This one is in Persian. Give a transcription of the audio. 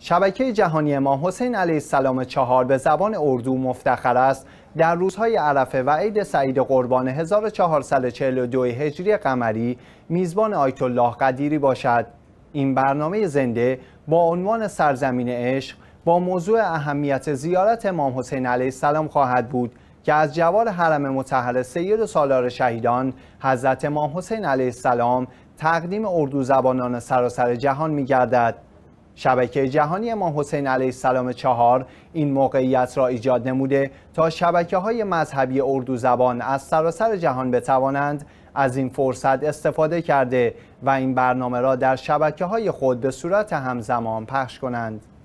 شبکه جهانی امام حسین علیه السلام چهار به زبان اردو مفتخر است در روزهای عرفه و عید سعید قربان 1442 هجری قمری میزبان آیت الله قدیری باشد این برنامه زنده با عنوان سرزمین عشق با موضوع اهمیت زیارت امام حسین علیه السلام خواهد بود که از جوار حرم متحر سید و سالار شهیدان حضرت امام حسین علیه السلام تقدیم اردو زبانان سراسر جهان می شبکه جهانی ما حسین علیه السلام چهار این موقعیت را ایجاد نموده تا شبکه های مذهبی اردو زبان از سراسر جهان بتوانند از این فرصت استفاده کرده و این برنامه را در شبکه های خود به صورت همزمان پخش کنند.